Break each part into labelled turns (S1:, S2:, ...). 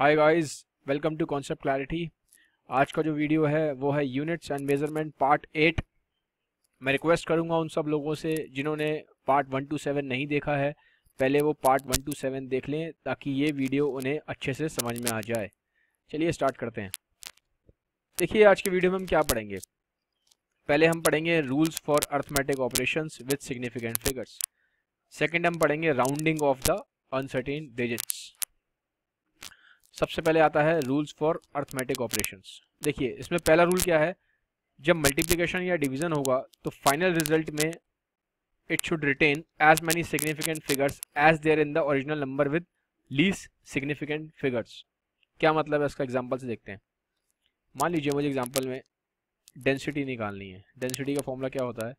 S1: Hi guys welcome to concept clarity आज का जो वीडियो है वो है units and measurement part eight मैं रिक्वेस्ट करूंगा उन सब लोगों से जिन्होंने पार्ट वन टू सेवन नहीं देखा है पहले वो पार्ट वन टू सेवन देख लें ताकि ये वीडियो उन्हें अच्छे से समझ में आ जाए चलिए स्टार्ट करते हैं देखिए आज के वीडियो में हम क्या पढ़ेंगे पहले हम पढ़ेंगे rules for arithmetic operation with significant figures second हम पढ़ेंगे rounding off the uncertain digits सबसे पहले आता है रूल्स फॉर अर्थमेटिक ऑपरेशन देखिए इसमें पहला रूल क्या है जब मल्टीप्लीकेशन या डिवीजन होगा तो फाइनल रिजल्ट में it should retain as many significant figures as there in the original number with less significant figures क्या मतलब है इसका एग्जाम्पल से देखते हैं मान लीजिए मुझे एग्जाम्पल में डेंसिटी निकालनी है डेंसिटी का फॉर्मूला क्या होता है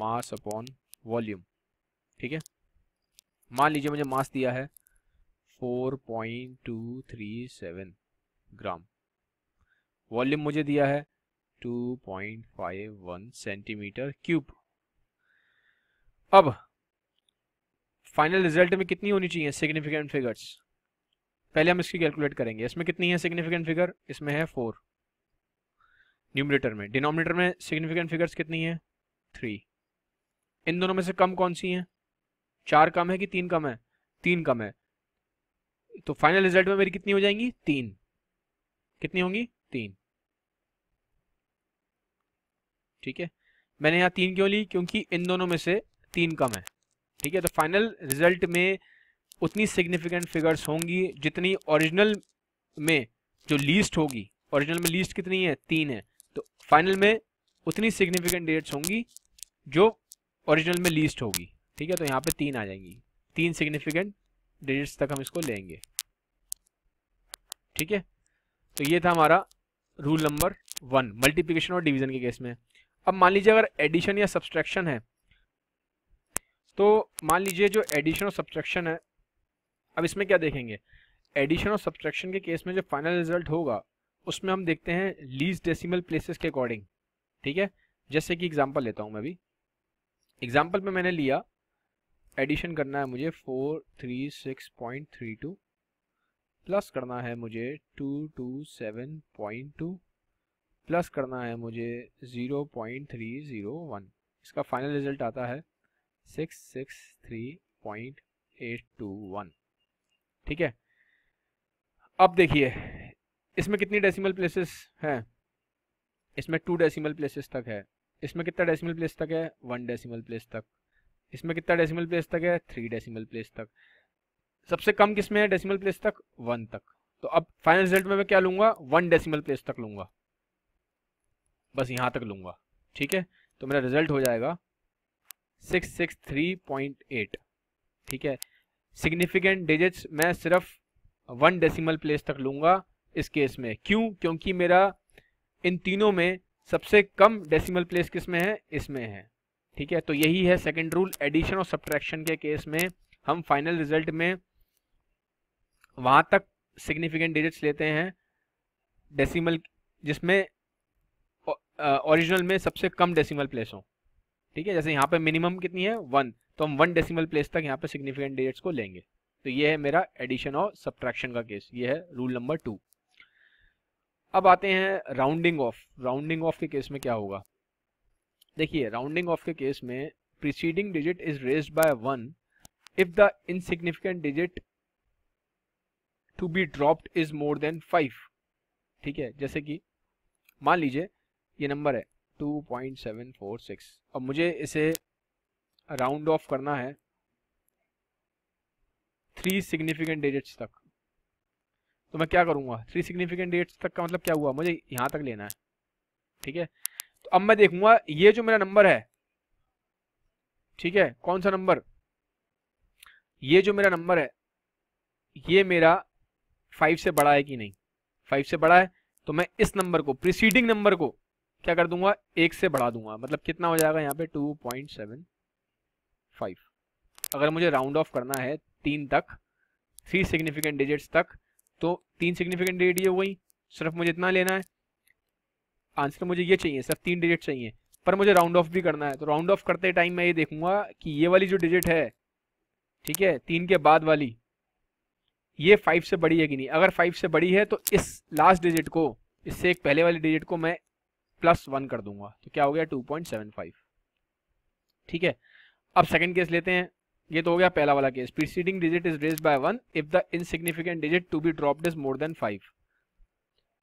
S1: मास अपॉन वॉल्यूम ठीक है मान लीजिए मुझे मास दिया है 4.237 ग्राम वॉल्यूम मुझे दिया है 2.51 सेंटीमीटर क्यूब अब फाइनल रिजल्ट में कितनी होनी चाहिए सिग्निफिकेंट फिगर्स पहले हम इसकी कैलकुलेट करेंगे इसमें कितनी है सिग्निफिकेंट फिगर इसमें है फोर न्यूमरेटर में डिनोमिनेटर में सिग्निफिकेंट फिगर्स कितनी है थ्री इन दोनों में से कम कौन सी हैं चार कम है कि तीन कम है तीन कम है तो फाइनल रिजल्ट में मेरी कितनी हो जाएंगी तीन कितनी होंगी तीन ठीक है मैंने यहाँ तीन क्यों ली क्योंकि इन दोनों में से तीन कम है ठीक है तो फाइनल रिजल्ट में उतनी सिग्निफिकेंट फिगर्स होंगी जितनी ओरिजिनल में जो लीस्ट होगी ओरिजिनल में लीस्ट कितनी है तीन है तो फाइनल में उतनी सिग्निफिकेंट डेट्स होंगी जो ओरिजिनल में लीस्ट होगी ठीक है तो यहाँ पे तीन आ जाएंगी तीन सिग्निफिकेंट डिजिट्स तक हम इसको लेंगे ठीक है तो ये था हमारा रूल नंबर वन मल्टीप्लिकेशन और डिवीजन के केस में अब मान लीजिए अगर एडिशन या सब्सट्रैक्शन है तो मान लीजिए जो एडिशन और सब्सट्रैक्शन है अब इसमें क्या देखेंगे एडिशन और सब्सट्रैक्शन के केस में जो फाइनल रिजल्ट होगा उसमें हम देखते हैं लीज डेसिमल प्लेसेस के अकॉर्डिंग ठीक है जैसे कि एग्जाम्पल लेता हूं मैं अभी एग्जाम्पल में मैंने लिया एडिशन करना है मुझे four three six point three two plus करना है मुझे two two seven point two plus करना है मुझे zero point three zero one इसका फाइनल रिजल्ट आता है six six three point eight two one ठीक है अब देखिए इसमें कितनी डेसिमल प्लेसेस हैं इसमें टू डेसिमल प्लेसेस तक है इसमें कितना डेसिमल प्लेस तक है वन डेसिमल प्लेस तक इसमें कितना डेसिमल प्लेस तक है थ्री डेसिमल प्लेस तक सबसे कम किस में है डेसिमल प्लेस तक वन तक तो अब फाइनल रिजल्ट में मैं क्या लूंगा वन डेसिमल प्लेस तक लूंगा बस यहाँ तक लूंगा ठीक है तो मेरा रिजल्ट हो जाएगा six six three point eight ठीक है सिग्निफिकेंट डिजिट्स मैं सिर्फ वन डेसिमल प्लेस तक लूँगा इस केस में क्यों क्योंकि मेरा इन तीनों में सबसे कम डेसिमल प्लेस किस में है इसमें है ठीक है तो यही है सेकेंड रूल एडिशन और सब्ट्रैक्शन के केस में हम फाइनल रिजल्ट में वहां तक सिग्निफिकेंट डिजिट्स लेते हैं डेसिमल जिसमें ओरिजिनल में सबसे कम डेसिमल प्लेस हो ठीक है जैसे यहाँ पे मिनिमम कितनी है वन तो हम वन डेसिमल प्लेस तक यहाँ पे सिग्निफिकेंट डिजिट्स को लेंगे तो ये है मेरा एडिशन और सब्ट्रैक्शन का केस ये है रूल नंबर टू अब आते हैं राउंडिंग ऑफ राउंडिंग ऑफ के केस में क्या होगा देखिए राउंडिंग ऑफ के केस में preceding digit is raise by one if the insignificant digit to be dropped is more than five ठीक है जैसे कि मान लीजिए ये नंबर है 2.746 अब मुझे इसे राउंड ऑफ करना है थ्री सिग्निफिकेंट डिजिट्स तक तो मैं क्या करूंगा थ्री सिग्निफिकेंट डिजिट्स तक का मतलब क्या हुआ मुझे यहां तक लेना है ठीक है तो अब मैं देखूंगा ये जो मेरा नंबर है ठीक है कौन सा नंबर ये जो मेरा नंबर है ये मेरा फाइव से बड़ा है कि नहीं फाइव से बड़ा है तो मैं इस नंबर को प्रिसीडिंग नंबर को क्या कर दूंगा एक से बढ़ा दूंगा मतलब कितना हो जाएगा यहाँ पे टू पॉइंट सेवन फाइव अगर मुझे राउंड ऑफ करना है तीन तक थ्री सिग्निफिकेंट डिजिट्स तक तो तीन सिग्निफिकेंट डिजिट ये हो गई सिर्फ मुझे इतना लेना है आंसर मुझे ये चाहिए सिर्फ तीन डिजिट चाहिए पर मुझे राउंड ऑफ भी करना है तो राउंड ऑफ करते टाइम मैं ये देखूंगा कि ये वाली जो डिजिट है ठीक है तीन के बाद वाली ये फाइव से बड़ी है कि नहीं अगर फाइव से बड़ी है तो इस लास्ट डिजिट को इससे एक पहले वाली डिजिट को मैं प्लस वन कर दूंगा तो क्या हो गया टू पॉइंट सेवन फाइव ठीक है अब सेकेंड केस लेते हैं ये तो हो गया पहला वाला case preceding digit is raise by one if the insignificant digit to be dropped is more than five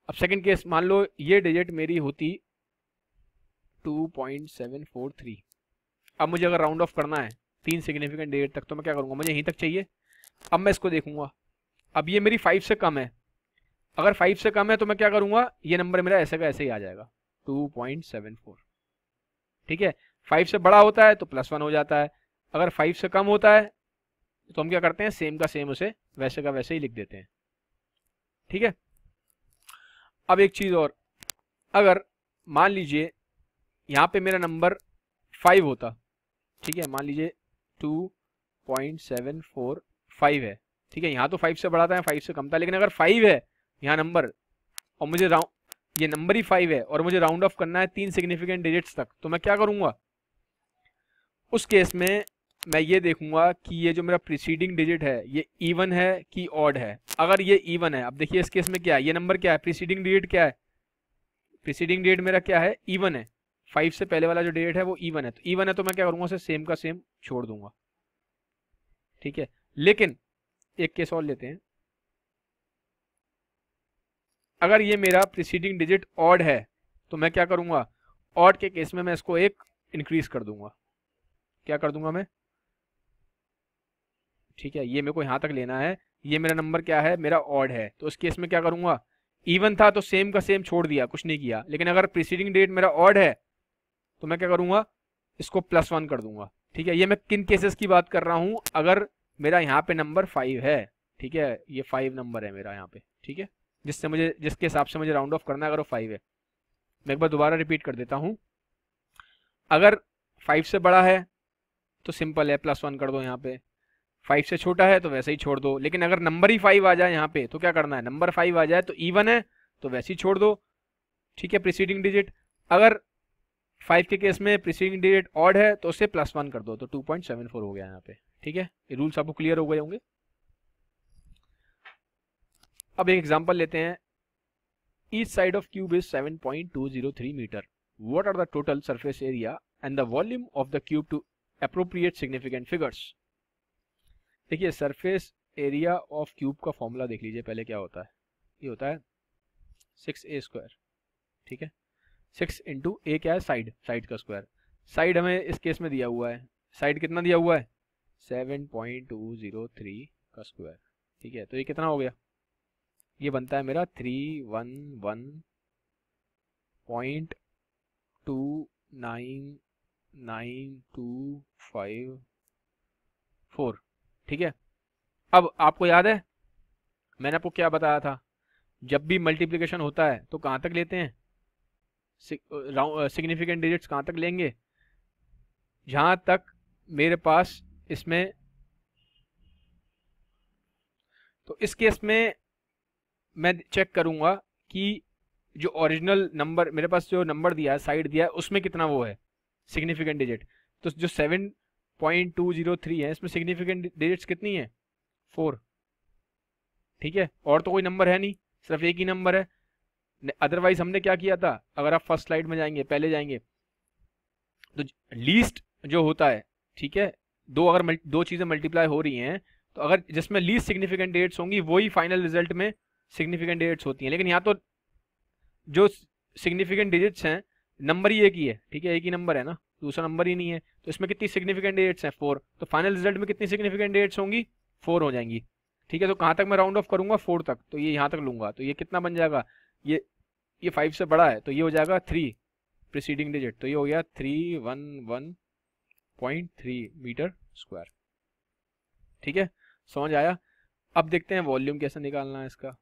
S1: अब सेकंड केस मान लो ये डिजिट मेरी होती 2.743 अब मुझे अगर राउंड ऑफ करना है तीन सिग्निफिकेंट डिजिट तक तो मैं क्या करूँगा मुझे यहीं तक चाहिए अब मैं इसको देखूंगा अब ये मेरी फाइव से कम है अगर फाइव से कम है तो मैं क्या करूँगा ये नंबर मेरा ऐसे का ऐसे ही आ जाएगा टू ठीक है फाइव से बड़ा होता है तो प्लस वन हो जाता है अगर फाइव से कम होता है तो हम क्या करते हैं सेम का सेम उसे वैसे का वैसे ही लिख देते हैं ठीक है अब एक चीज़ और अगर मान लीजिए यहाँ पे मेरा नंबर फाइव होता ठीक है मान लीजिए two point seven four five है ठीक है यहाँ तो फाइव से बढ़ाता है फाइव से कम था लेकिन अगर फाइव है यहाँ नंबर और मुझे राउंड ये नंबर ही फाइव है और मुझे राउंड ऑफ करना है तीन सिग्निफिकेंट डिजिट्स तक तो मैं क्या करूँगा उस केस में मैं ये देखूंगा कि ये जो मेरा प्रिसीडिंग डिजिट है ये इवन है कि ऑड है अगर ये इवन है अब देखिए इस केस में क्या है ये नंबर क्या है प्रिसीडिंग डिजिट क्या है प्रिसीडिंग डिजिट मेरा क्या है इवन है फाइव से पहले वाला जो डिजिट है वो इवन है तो इवन है तो मैं क्या करूंगा उसे सेम का सेम छोड़ दूंगा ठीक है लेकिन एक केस और लेते हैं अगर ये मेरा प्रिसीडिंग डिजिट ऑड है तो मैं क्या करूंगा ऑड के केस में मैं इसको एक इंक्रीज कर दूंगा क्या कर दूंगा मैं ठीक है ये मेरे को यहाँ तक लेना है ये मेरा नंबर क्या है मेरा ऑड है तो उस केस में क्या करूँगा इवन था तो सेम का सेम छोड़ दिया कुछ नहीं किया लेकिन अगर प्रीसीडिंग डेट मेरा ऑड है तो मैं क्या करूँगा इसको प्लस वन कर दूंगा ठीक है ये मैं किन केसेस की बात कर रहा हूँ अगर मेरा यहाँ पे नंबर फाइव है ठीक है ये फाइव नंबर है मेरा यहाँ पे ठीक है जिससे मुझे जिसके हिसाब से मुझे राउंड ऑफ करना है अगर वो फाइव है मैं एक बार दोबारा रिपीट कर देता हूँ अगर फाइव से बड़ा है तो सिंपल है प्लस वन कर दो यहाँ पे फाइव से छोटा है तो वैसे ही छोड़ दो लेकिन अगर नंबर ही फाइव आ जाए यहाँ पे तो क्या करना है नंबर फाइव आ जाए तो ईवन है तो वैसे ही छोड़ दो ठीक है प्रिसीडिंग डिजिट अगर फाइव के केस में प्रिसीडिंग डिजिट ऑड है तो उससे प्लस वन कर दो तो टू पॉइंट सेवन फोर हो गया यहाँ पे ठीक है ये रूल्स आपको क्लियर हो गए होंगे अब एक एग्जाम्पल लेते हैं each side of cube is seven point two zero three meter what are the total surface area and the volume of the cube to appropriate significant figures देखिए सरफेस एरिया ऑफ क्यूब का formula देख लीजिए पहले क्या होता है ये होता है सिक्स ए स्क्वायर ठीक है सिक्स इंटू ए क्या है साइड साइड का स्क्वायर साइड हमें इस केस में दिया हुआ है साइड कितना दिया हुआ है seven point two zero three का स्क्वायर ठीक है तो ये कितना हो गया ये बनता है मेरा three one one point two nine nine two five four ठीक है अब आपको याद है मैंने आपको क्या बताया था जब भी मल्टीप्लिकेशन होता है तो कहाँ तक लेते हैं सिग्निफिकेंट डिजिट्स कहाँ तक लेंगे जहाँ तक मेरे पास इसमें तो इस केस में मैं चेक करूँगा कि जो ओरिजिनल नंबर मेरे पास जो नंबर दिया है साइड दिया है उसमें कितना वो है सिग्निफिकेंट डिजिट तो जो seven point two zero three है इसमें सिग्निफिकेंट डिजिट्स कितनी है फोर ठीक है और तो कोई नंबर है नहीं सिर्फ एक ही नंबर है अदरवाइज हमने क्या किया था अगर आप फर्स्ट स्लाइड में जाएंगे पहले जाएंगे तो लीस्ट जो होता है ठीक है दो अगर दो चीज़ें मल्टीप्लाई हो रही हैं तो अगर जिसमें लीस्ट सिग्निफिकेंट डेट्स होंगी वही फाइनल रिजल्ट में सिग्निफिकेंट डेट्स होती हैं लेकिन यहाँ तो जो सिग्निफिकेंट डिजिट्स हैं नंबर ही एक ही है ठीक है एक ही नंबर है ना दूसरा नंबर ही नहीं है तो इसमें कितनी सिग्निफिकेंट डेट्स हैं फोर तो फाइनल रिजल्ट में कितनी सिग्निफिकेंट डेट्स होंगी फोर हो जाएंगी ठीक है तो कहाँ तक मैं राउंड ऑफ करूंगा फोर तक तो ये यहाँ तक लूंगा तो ये कितना बन जाएगा ये ये फाइव से बड़ा है तो ये हो जाएगा थ्री प्रिसीडिंग डिजिट तो ये हो गया three one one point three meter square ठीक है समझ आया अब देखते हैं वॉल्यूम कैसे निकालना है इसका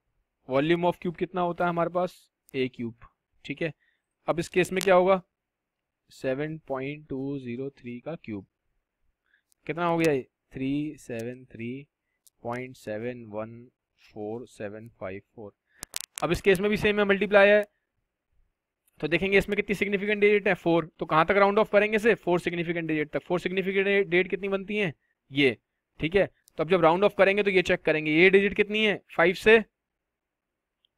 S1: वॉल्यूम ऑफ क्यूब कितना होता है हमारे पास ए क्यूब ठीक है अब इस केस में क्या होगा seven point two zero three का क्यूब कितना हो गया ये three seven three point seven one four seven five four अब इस केस में भी सेम है मल्टीप्लाई है तो देखेंगे इसमें कितनी सिग्निफिकेंट डिजिट है फोर तो कहां तक राउंड ऑफ करेंगे से फोर सिग्निफिकेंट डिजिट तक फोर सिग्निफिकेंट डेट कितनी बनती है ये ठीक है तो अब जब राउंड ऑफ करेंगे तो ये चेक करेंगे ये डिजिट कितनी है फाइव से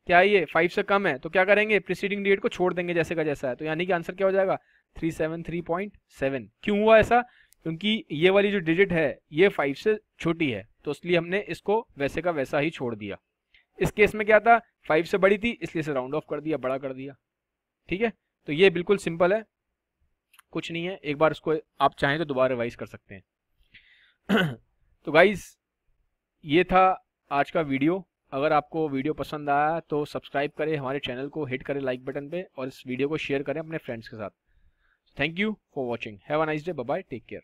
S1: क्या ये फाइव से कम है तो क्या करेंगे प्रिसीडिंग डेट को छोड़ देंगे जैसे का जैसा है तो यानी कि आंसर क्या हो जाएगा three seven three point seven क्यों हुआ ऐसा क्योंकि ये वाली जो डिजिट है ये फाइव से छोटी है तो इसलिए हमने इसको वैसे का वैसा ही छोड़ दिया इस केस में क्या था फाइव से बड़ी थी इसलिए इसे राउंड ऑफ कर दिया बड़ा कर दिया ठीक है तो ये बिल्कुल सिंपल है कुछ नहीं है एक बार इसको आप चाहें तो दोबारा रिवाइज कर सकते हैं तो गाइज ये था आज का वीडियो अगर आपको वीडियो पसंद आया तो सब्सक्राइब करें हमारे चैनल को हिट करें लाइक बटन पे और इस वीडियो को शेयर करें अपने फ्रेंड्स के साथ Thank you for watching. Have a nice day. Bye bye. Take care.